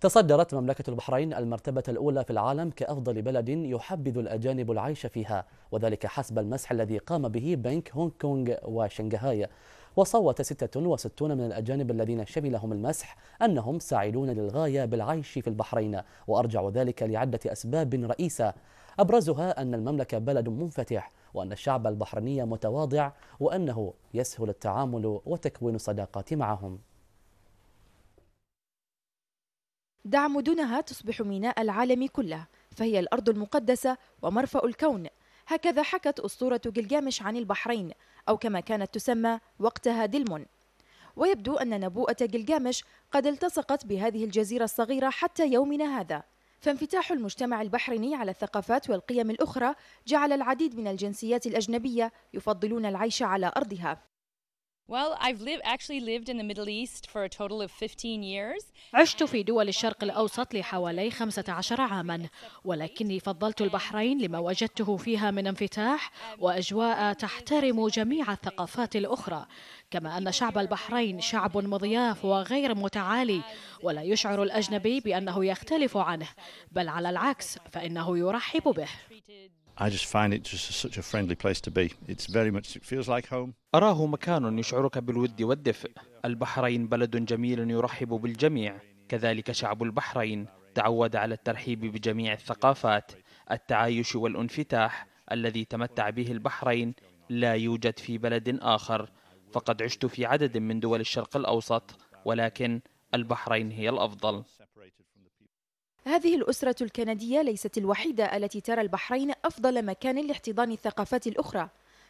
تصدرت مملكة البحرين المرتبة الأولى في العالم كأفضل بلد يحبذ الأجانب العيش فيها وذلك حسب المسح الذي قام به بنك هونغ كونغ وشنغهاي وصوت 66 من الأجانب الذين شملهم المسح أنهم سعيدون للغاية بالعيش في البحرين وأرجعوا ذلك لعدة أسباب رئيسة أبرزها أن المملكة بلد منفتح وأن الشعب البحريني متواضع وأنه يسهل التعامل وتكوين الصداقات معهم دع مدنها تصبح ميناء العالم كله فهي الأرض المقدسة ومرفأ الكون هكذا حكت أسطورة جلجامش عن البحرين أو كما كانت تسمى وقتها دلمون ويبدو أن نبوءة جلجامش قد التصقت بهذه الجزيرة الصغيرة حتى يومنا هذا فانفتاح المجتمع البحريني على الثقافات والقيم الأخرى جعل العديد من الجنسيات الأجنبية يفضلون العيش على أرضها Well, I've lived, actually lived in the Middle East for a total of 15 years. عشت في دول الشرق الأوسط لحوالي 15 عاما ولكني فضلت البحرين لما وجدته فيها من انفتاح وأجواء تحترم جميع الثقافات الأخرى كما أن شعب البحرين شعب مضياف وغير متعالي ولا يشعر الأجنبي بأنه يختلف عنه بل على العكس فإنه يرحب به I just find it just such a friendly place to be. It's very much it feels like home. أراه مكان يشعرك بالود والدفء. البحرين بلد جميل يرحب بالجميع. كذلك شعب البحرين تعود على الترحيب بجميع الثقافات. التعايش والانفتاح الذي تمتع به البحرين لا يوجد في بلد آخر. فقد عشت في عدد من دول الشرق الأوسط ولكن البحرين هي الأفضل. هذه الأسرة الكندية ليست الوحيدة التي ترى البحرين أفضل مكان لاحتضان الثقافات الأخرى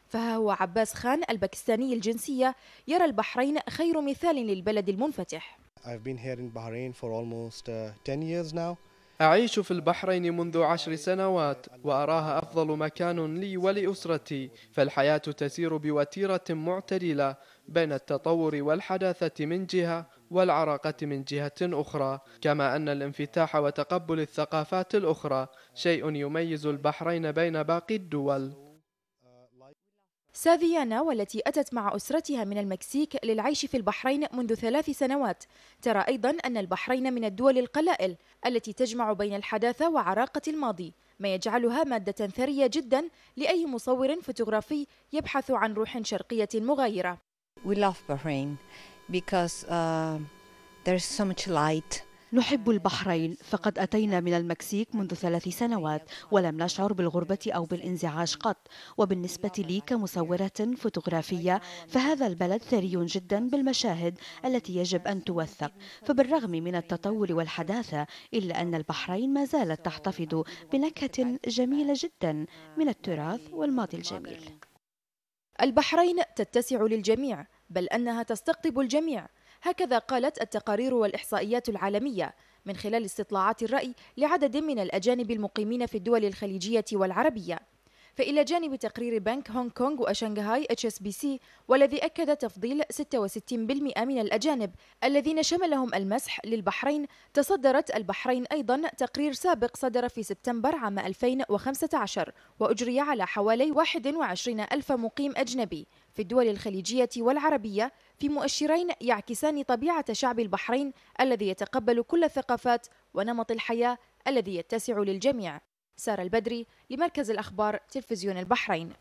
فها هو عباس خان الباكستاني الجنسية يرى البحرين خير مثال للبلد المنفتح I've been here in Bahrain for almost 10 uh, years now. أعيش في البحرين منذ عشر سنوات وأراها أفضل مكان لي ولأسرتي فالحياة تسير بوتيرة معتدلة بين التطور والحداثة من جهة والعراقة من جهة أخرى كما أن الانفتاح وتقبل الثقافات الأخرى شيء يميز البحرين بين باقي الدول سافيانا والتي أتت مع أسرتها من المكسيك للعيش في البحرين منذ ثلاث سنوات ترى أيضا أن البحرين من الدول القلائل التي تجمع بين الحداثة وعراقة الماضي ما يجعلها مادة ثرية جدا لأي مصور فوتوغرافي يبحث عن روح شرقية مغايرة We love Bahrain because uh, there's so much light نحب البحرين فقد أتينا من المكسيك منذ ثلاث سنوات ولم نشعر بالغربة أو بالانزعاج قط وبالنسبة لي كمصورة فوتوغرافية فهذا البلد ثري جدا بالمشاهد التي يجب أن توثق فبالرغم من التطور والحداثة إلا أن البحرين ما زالت تحتفظ بنكهة جميلة جدا من التراث والماضي الجميل البحرين تتسع للجميع بل أنها تستقطب الجميع هكذا قالت التقارير والإحصائيات العالمية من خلال استطلاعات الرأي لعدد من الأجانب المقيمين في الدول الخليجية والعربية فإلى جانب تقرير بنك هونغ كونغ وشنغهاي اتش اس بي سي والذي أكد تفضيل 66% من الأجانب الذين شملهم المسح للبحرين تصدرت البحرين أيضا تقرير سابق صدر في سبتمبر عام 2015 وأجري على حوالي 21 ألف مقيم أجنبي في الدول الخليجية والعربية في مؤشرين يعكسان طبيعة شعب البحرين الذي يتقبل كل الثقافات ونمط الحياة الذي يتسع للجميع سارة البدري لمركز الأخبار تلفزيون البحرين